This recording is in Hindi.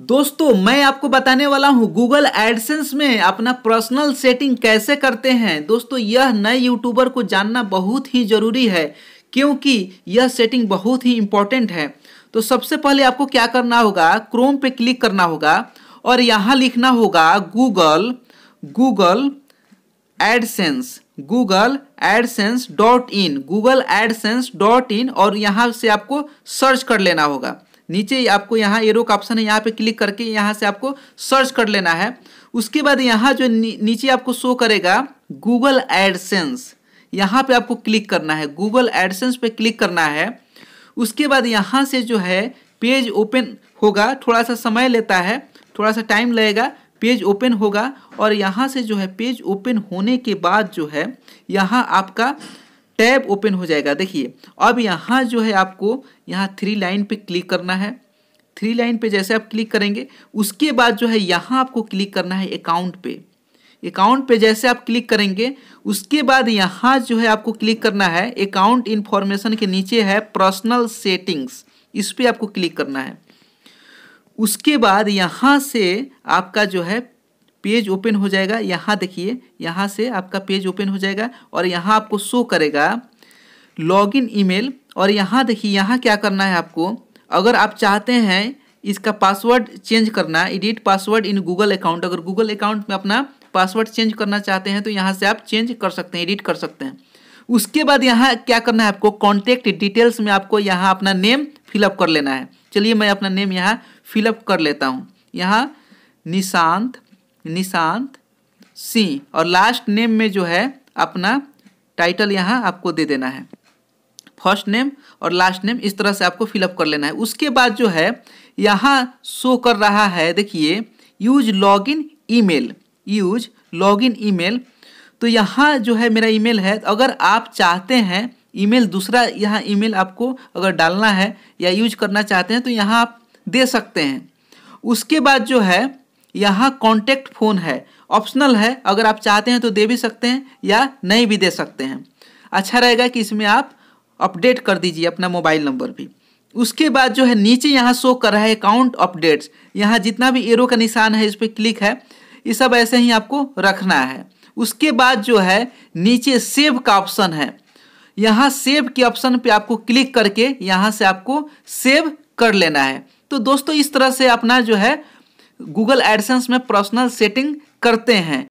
दोस्तों मैं आपको बताने वाला हूं गूगल एडसेंस में अपना पर्सनल सेटिंग कैसे करते हैं दोस्तों यह नए यूट्यूबर को जानना बहुत ही ज़रूरी है क्योंकि यह सेटिंग बहुत ही इम्पोर्टेंट है तो सबसे पहले आपको क्या करना होगा क्रोम पे क्लिक करना होगा और यहाँ लिखना होगा Google Google AdSense Google AdSense dot in Google AdSense dot in और यहाँ से आपको सर्च कर लेना होगा नीचे आपको यहाँ एरो का ऑप्शन है यहाँ पे क्लिक करके यहाँ से आपको सर्च कर लेना है उसके बाद यहाँ जो नी, नीचे आपको शो करेगा गूगल एडसेंस यहाँ पे आपको क्लिक करना है गूगल एडसेंस पे क्लिक करना है उसके बाद यहाँ से जो है पेज ओपन होगा थोड़ा सा समय लेता है थोड़ा सा टाइम लगेगा पेज ओपन होगा और यहाँ से जो है पेज ओपन होने के बाद जो है यहाँ आपका टैब ओपन हो जाएगा देखिए अब यहाँ जो है आपको यहाँ थ्री लाइन पे क्लिक करना है थ्री लाइन पे जैसे आप क्लिक करेंगे उसके बाद जो है यहाँ आपको क्लिक करना है अकाउंट पे अकाउंट पे जैसे आप क्लिक करेंगे उसके बाद यहाँ जो है आपको क्लिक करना है अकाउंट इन्फॉर्मेशन के नीचे है पर्सनल सेटिंग्स इस पर आपको क्लिक करना है उसके बाद यहाँ से आपका जो है पेज ओपन हो जाएगा यहाँ देखिए यहाँ से आपका पेज ओपन हो जाएगा और यहाँ आपको शो करेगा लॉगिन ईमेल और यहाँ देखिए यहाँ क्या करना है आपको अगर आप चाहते हैं इसका पासवर्ड चेंज करना edit password in Google account अगर गूगल अकाउंट में अपना पासवर्ड चेंज करना चाहते हैं तो यहाँ से आप चेंज कर सकते हैं एडिट कर सकते हैं उसके बाद यहाँ क्या करना है आपको कॉन्टेक्ट डिटेल्स में आपको यहाँ अपना नेम फिलअप कर लेना है चलिए मैं अपना नेम यहाँ फिलअप कर लेता हूँ यहाँ निशांत निशांत सिंह और लास्ट नेम में जो है अपना टाइटल यहाँ आपको दे देना है फर्स्ट नेम और लास्ट नेम इस तरह से आपको फिलअप कर लेना है उसके बाद जो है यहाँ शो कर रहा है देखिए use log in mail use log in mail तो यहाँ जो है मेरा ईमेल है तो अगर आप चाहते हैं ईमेल दूसरा यहाँ ईमेल आपको अगर डालना है या यूज करना चाहते हैं तो यहाँ आप दे सकते हैं उसके बाद जो है यहाँ कॉन्टैक्ट फ़ोन है ऑप्शनल है अगर आप चाहते हैं तो दे भी सकते हैं या नहीं भी दे सकते हैं अच्छा रहेगा कि इसमें आप अपडेट कर दीजिए अपना मोबाइल नंबर भी उसके बाद जो है नीचे यहाँ शो कर रहा है अकाउंट अपडेट्स यहाँ जितना भी एरो का निशान है इस पर क्लिक है ये सब ऐसे ही आपको रखना है उसके बाद जो है नीचे सेव का ऑप्शन है यहाँ सेव के ऑप्शन पे आपको क्लिक करके यहाँ से आपको सेव कर लेना है तो दोस्तों इस तरह से अपना जो है गूगल एडसेंस में पर्सनल सेटिंग करते हैं